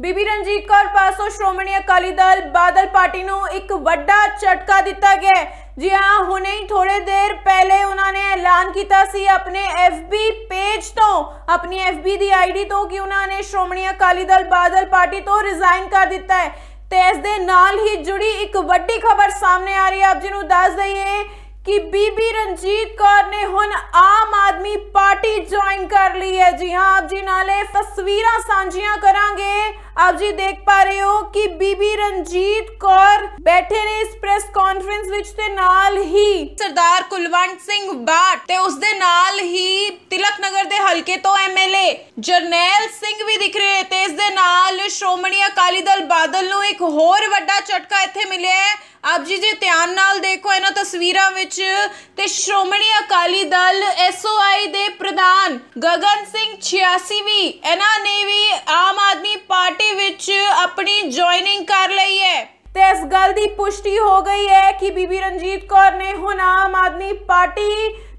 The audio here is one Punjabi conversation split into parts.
ਬੀਬੀ ਰਣਜੀਤ ਕੌਰ ਪਾਸੋਂ ਸ਼੍ਰੋਮਣੀ ਅਕਾਲੀ ਦਲ ਬਾਦਲ ਪਾਰਟੀ ਨੂੰ ਇੱਕ ਵੱਡਾ ਝਟਕਾ ਦਿੱਤਾ ਗਿਆ ਜੀ ਹਾਂ ਹੁਣੇ ਹੀ ਥੋੜੇ ਦੇਰ ਪਹਿਲੇ ਉਹਨਾਂ ਨੇ ਐਲਾਨ ਕੀਤਾ ਸੀ ਆਪਣੇ ਐਫਬੀ ਪੇਜ ਤੋਂ ਆਪਣੀ ਐਫਬੀ ਦੀ ਆਈਡੀ ਤੋਂ ਕਿ ਉਹਨਾਂ ਨੇ ਸ਼੍ਰੋਮਣੀ ਅਕਾਲੀ ਦਲ ਬਾਦਲ ਪਾਰਟੀ ਤੋਂ ਰਿਜ਼ਾਈਨ ਕਰ ਦਿੱਤਾ ਹੈ ਤੇ ਇਸ ਦੇ ਨਾਲ ਹੀ ਜੁੜੀ ਇੱਕ ਵੱਡੀ ਖਬਰ ਸਾਹਮਣੇ ਆ ਰਹੀ ਹੈ ਆਪ ਜੀ ਨੂੰ ਦੱਸ ਦਈਏ ਕਿ ਬੀਬੀ ਰਣਜੀਤ ਕੌਰ ਨੇ ਹੁਣ ਆ ਆਮ ਆਦਮੀ ਪਾਰਟੀ ਜੁਆਇਨ ਕਰ ਲਈ ਹੈ ਜੀ ਹਾਂ ਆਪ ਜੀ ਨਾਲੇ ਤਸਵੀਰਾਂ ਸਾਂਝੀਆਂ ਕਰਾਂਗੇ ਆਪ ਜੀ ਦੇਖ ਪਾ ਰਹੇ ਹੋ ਕਿ ਬੀਬੀ ਰਣਜੀਤ ਕੌਰ ਬੈਠੇ ਨੇ ਇਸ ਪ੍ਰੈਸ ਕਾਨਫਰੰਸ ਵਿੱਚ ਤੇ ਨਾਲ ਹੀ ਸਰਦਾਰ ਕੁਲਵੰਤ ਸਿੰਘ ਬਾਟ ਤੇ ਉਸ ਦੇ ਨਾਲ ਹੀ ਤਿਲਕ ਨਗਰ ਦੇ ਹਲਕੇ ਤੋਂ ਐਮਐਲਏ ਜਰਨੈਲ ਸਿੰਘ ਵੀ ਦਿਖ ਸ਼੍ਰੋਮਣੀ ਅਕਾਲੀ ਦਲ ਬਾਦਲ ਨੂੰ ਇੱਕ ਹੋਰ ਵੱਡਾ ਝਟਕਾ ਇੱਥੇ ਮਿਲਿਆ ਹੈ ਆਪ ਜੀ ਜੇ ਧਿਆਨ ਨਾਲ ਦੇਖੋ ਇਹਨਾਂ ਤਸਵੀਰਾਂ ਵਿੱਚ ਤੇ ਸ਼੍ਰੋਮਣੀ ਅਕਾਲੀ ਦਲ ਐਸਓਆਈ ਦੇ ਪ੍ਰਧਾਨ ਗਗਨ ਸਿੰਘ 86ਵੀ ਇਹਨਾਂ ਨੇ ਵੀ ਆਮ ਆਦਮੀ ਪਾਰਟੀ ਵਿੱਚ ਆਪਣੀ ਜੁਆਇਨਿੰਗ ਕਰ ਲਈ ਹੈ ਤੇ ਇਸ ਗੱਲ ਦੀ ਪੁਸ਼ਟੀ ਹੋ ਗਈ ਹੈ ਕਿ ਬੀਬੀ ਰਣਜੀਤ ਕੌਰ ਨੇ ਹੁਣ ਆਮ ਆਦਮੀ ਪਾਰਟੀ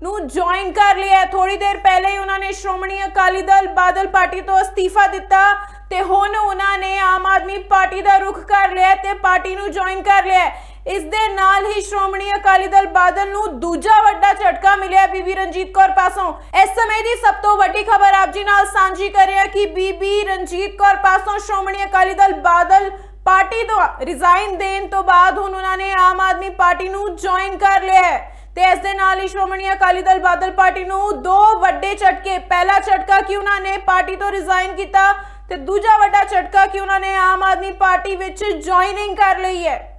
ਨੂੰ ਜੁਆਇਨ ਕਰ ਲਿਆ ਥੋੜੀ ਦੇਰ ਪਹਿਲੇ ਹੀ ਉਹਨਾਂ ਨੇ ਸ਼੍ਰੋਮਣੀ ਅਕਾਲੀ ਦਲ ਬਾਦਲ ਪਾਰਟੀ ਤੋਂ ਅਸਤੀਫਾ ਦਿੱਤਾ ਤੇ ਹੁਣ ਉਹਨਾਂ ਨੇ ਆਮ ਆਦਮੀ ਪਾਰਟੀ ਦਾ ਰੁਖ ਕਰ ਲਿਆ ਤੇ ਪਾਰਟੀ ਨੂੰ ਜੁਆਇਨ ਕਰ ਲਿਆ ਇਸ ਦੇ ਨਾਲ ਹੀ ਸ਼੍ਰੋਮਣੀ ਅਕਾਲੀ ਦਲ ਬਾਦਲ ਨੂੰ ਦੂਜਾ ਵੱਡਾ ਝਟਕਾ ਮਿਲਿਆ ਬੀਬੀ ਰਣਜੀਤ ਕੌਰ ਪਾਸੋਂ ਇਸ ਸਮੇਂ ਦੀ ਸਭ ਤੋਂ ਵੱਡੀ ਖਬਰ ਆਪ ਜੀ ਨਾਲ ਸਾਂਝੀ ਕਰਿਆ ਕਿ ਬੀਬੀ ਰਣਜੀਤ ਕੌਰ ਪਾਸੋਂ ਸ਼੍ਰੋਮਣੀ ਅਕਾਲੀ ਦਲ ਬਾਦਲ ਪਾਰਟੀ ਤੋਂ ਰਿਜ਼ਾਈਨ ਦੇਣ ਤੋਂ ਬਾਅਦ ਹੁਣ ਉਹਨਾਂ ਨੇ ਆਮ ਆਦਮੀ ਪਾਰਟੀ ਨੂੰ ਜੁਆਇਨ ਕਰ ਲਿਆ ਹੈ ਤੇ ਇਸ ਦੇ ਨਾਲ ਹੀ ਸ਼੍ਰੋਮਣੀ ਅਕਾਲੀ ਦਲ ਬਾਦਲ ਪਾਰਟੀ ਨੂੰ ਦੋ ਵੱਡੇ ਝਟਕੇ ਪਹਿਲਾ ਝਟਕਾ ਕਿ ਉਹਨਾਂ ਨੇ ਪਾਰਟੀ ਤੋਂ ਰਿਜ਼ਾਈਨ ਕੀਤਾ ਤੇ ਦੂਜਾ ਵੱਡਾ ਝਟਕਾ ਕਿ ਉਹਨਾਂ ਨੇ ਆਮ ਆਦਮੀ ਪਾਰਟੀ ਵਿੱਚ ਜੁਆਇਨਿੰਗ ਕਰ ਲਈ ਹੈ